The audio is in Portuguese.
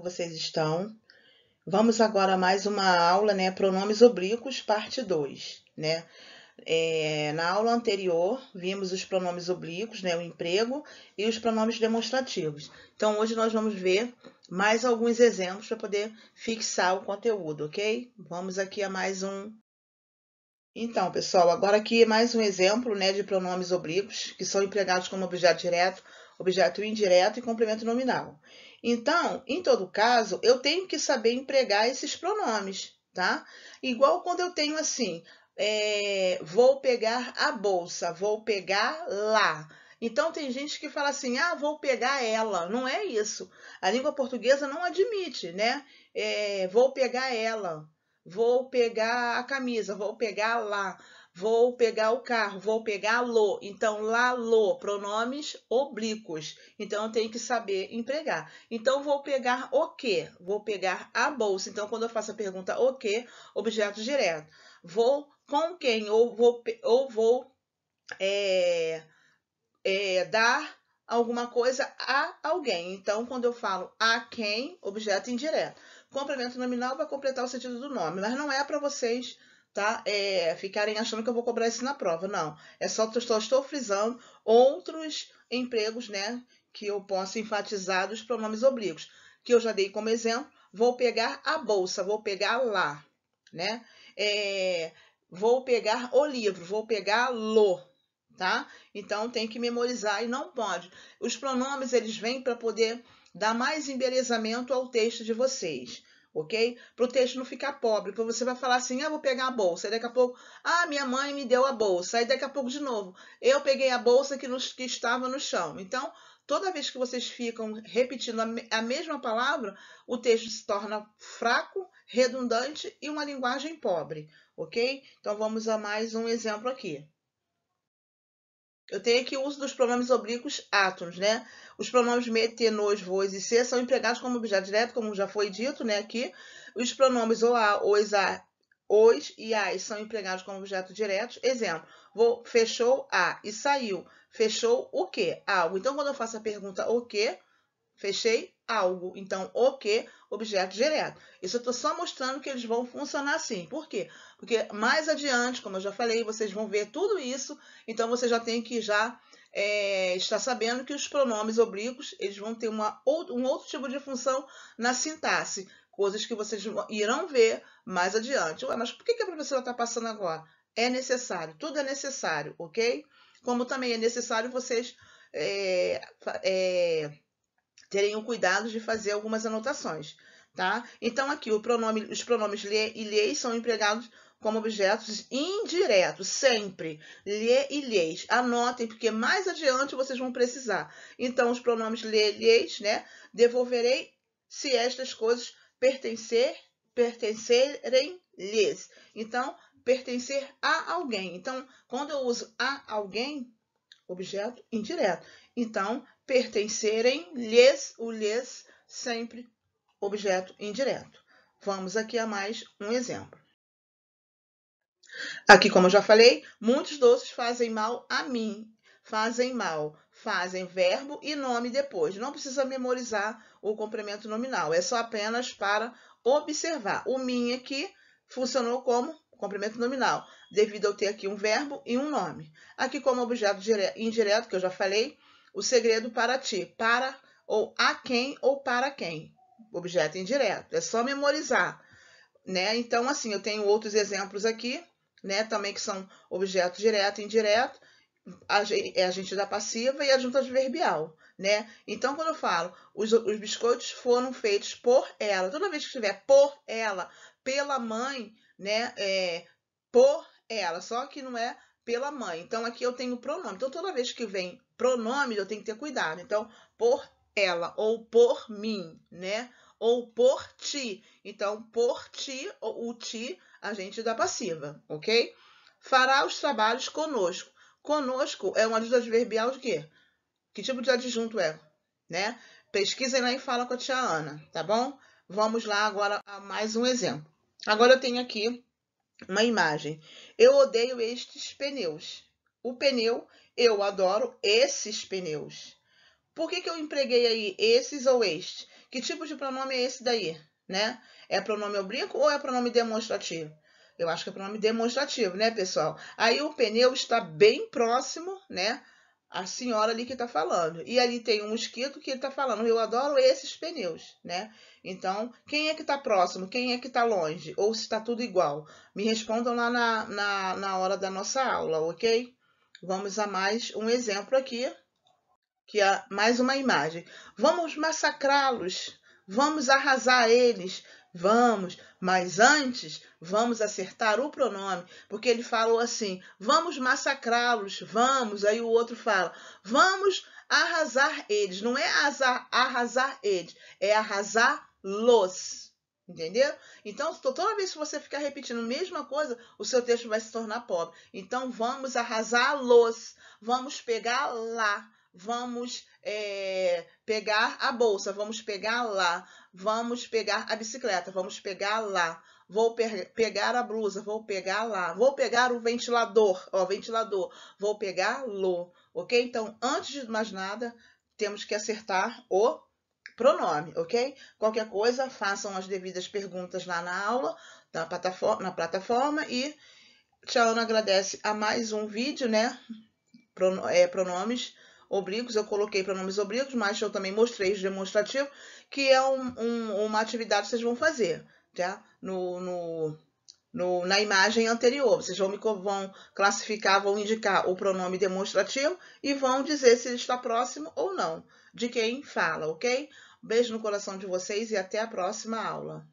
como vocês estão? Vamos agora a mais uma aula, né? Pronomes oblíquos, parte 2, né? É, na aula anterior, vimos os pronomes oblíquos, né, o emprego, e os pronomes demonstrativos. Então, hoje nós vamos ver mais alguns exemplos para poder fixar o conteúdo, ok? Vamos aqui a mais um. Então, pessoal, agora aqui mais um exemplo né, de pronomes oblíquos, que são empregados como objeto direto, objeto indireto e complemento nominal. Então, em todo caso, eu tenho que saber empregar esses pronomes, tá? Igual quando eu tenho assim, é, vou pegar a bolsa, vou pegar lá. Então, tem gente que fala assim, ah, vou pegar ela. Não é isso. A língua portuguesa não admite, né? É, vou pegar ela, vou pegar a camisa, vou pegar lá. Vou pegar o carro, vou pegar lo Então, lá, lo, pronomes oblíquos. Então, eu tenho que saber empregar. Então, vou pegar o que? Vou pegar a bolsa. Então, quando eu faço a pergunta o que, objeto direto. Vou com quem? Ou vou, ou vou é, é, dar alguma coisa a alguém. Então, quando eu falo a quem, objeto indireto. Complemento nominal vai completar o sentido do nome, mas não é para vocês tá? É, ficarem achando que eu vou cobrar isso na prova. Não, é só que só estou frisando outros empregos, né? Que eu posso enfatizar dos pronomes oblíquos, que eu já dei como exemplo. Vou pegar a bolsa, vou pegar lá, né? É, vou pegar o livro, vou pegar lo, tá? Então tem que memorizar e não pode. Os pronomes eles vêm para poder dar mais embelezamento ao texto de vocês ok? Para o texto não ficar pobre, porque você vai falar assim, ah, vou pegar a bolsa, e daqui a pouco, ah, minha mãe me deu a bolsa, aí daqui a pouco de novo, eu peguei a bolsa que, nos, que estava no chão. Então, toda vez que vocês ficam repetindo a, a mesma palavra, o texto se torna fraco, redundante e uma linguagem pobre, ok? Então, vamos a mais um exemplo aqui. Eu tenho aqui o uso dos pronomes oblíquos átomos, né? Os pronomes me, te, nos, vos e se são empregados como objeto direto, como já foi dito, né, aqui. Os pronomes oa, os, a, os e as são empregados como objeto direto. Exemplo, vou, fechou a e saiu. Fechou o quê? Algo. Então, quando eu faço a pergunta o quê, Fechei algo. Então, o que, objeto direto. Isso eu estou só mostrando que eles vão funcionar assim. Por quê? Porque mais adiante, como eu já falei, vocês vão ver tudo isso. Então, você já tem que já é, estar sabendo que os pronomes oblíquos eles vão ter uma, um outro tipo de função na sintaxe. Coisas que vocês irão ver mais adiante. Ué, mas por que a professora está passando agora? É necessário, tudo é necessário, ok? Como também é necessário vocês é, é, terem o cuidado de fazer algumas anotações, tá? Então aqui pronome, os pronomes lhe e lhes são empregados como objetos indiretos, sempre. Lhe e lhes. Anotem, porque mais adiante vocês vão precisar. Então, os pronomes lhe e lhes, né? Devolverei se estas coisas pertencer, pertencerem-lhes. Então, pertencer a alguém. Então, quando eu uso a alguém, objeto indireto. Então, pertencerem lhes, o lhes, sempre objeto indireto. Vamos aqui a mais um exemplo. Aqui, como eu já falei, muitos doces fazem mal a mim. Fazem mal, fazem verbo e nome depois. Não precisa memorizar o complemento nominal, é só apenas para observar. O mim aqui funcionou como complemento nominal, devido eu ter aqui um verbo e um nome. Aqui, como objeto indireto, que eu já falei, o segredo para ti, para ou a quem ou para quem. Objeto indireto. É só memorizar. Né? Então, assim, eu tenho outros exemplos aqui, né? Também que são objeto direto e indireto, é agente da passiva e adjunto adverbial. Né? Então, quando eu falo, os, os biscoitos foram feitos por ela, toda vez que tiver por ela, pela mãe, né? É, por ela, só que não é pela mãe. Então, aqui eu tenho pronome. Então, toda vez que vem pronome, eu tenho que ter cuidado. Então, por ela, ou por mim, né? Ou por ti. Então, por ti, ou o ti, a gente dá passiva, ok? Fará os trabalhos conosco. Conosco é um adjunto adverbial de quê? Que tipo de adjunto é? Né? Pesquisem lá e fala com a tia Ana, tá bom? Vamos lá agora a mais um exemplo. Agora eu tenho aqui uma imagem. Eu odeio estes pneus. O pneu, eu adoro esses pneus. Por que, que eu empreguei aí esses ou este? Que tipo de pronome é esse daí? Né? É pronome oblíquo ou é pronome demonstrativo? Eu acho que é pronome demonstrativo, né, pessoal? Aí o pneu está bem próximo, né, a senhora ali que está falando. E ali tem um mosquito que ele está falando. Eu adoro esses pneus, né? Então, quem é que está próximo? Quem é que está longe? Ou se está tudo igual? Me respondam lá na, na, na hora da nossa aula, ok? Vamos a mais um exemplo aqui, que é mais uma imagem. Vamos massacrá-los, vamos arrasar eles, Vamos, mas antes vamos acertar o pronome, porque ele falou assim: vamos massacrá-los, vamos. Aí o outro fala: vamos arrasar eles. Não é arrasar, arrasar eles, é arrasá-los. Entendeu? Então, toda vez que você ficar repetindo a mesma coisa, o seu texto vai se tornar pobre. Então, vamos arrasá-los, vamos pegar lá vamos é, pegar a bolsa, vamos pegar lá, vamos pegar a bicicleta, vamos pegar lá, vou pe pegar a blusa, vou pegar lá, vou pegar o ventilador, ó, ventilador, vou pegar lo, ok? Então, antes de mais nada, temos que acertar o pronome, ok? Qualquer coisa, façam as devidas perguntas lá na aula, na plataforma, na plataforma e Tchau, agradece a mais um vídeo, né? É, pronomes oblíquos, eu coloquei pronomes oblíquos, mas eu também mostrei os demonstrativo, que é um, um, uma atividade que vocês vão fazer, tá? No, no, no, na imagem anterior. Vocês vão, me, vão classificar, vão indicar o pronome demonstrativo e vão dizer se ele está próximo ou não de quem fala, ok? Beijo no coração de vocês e até a próxima aula.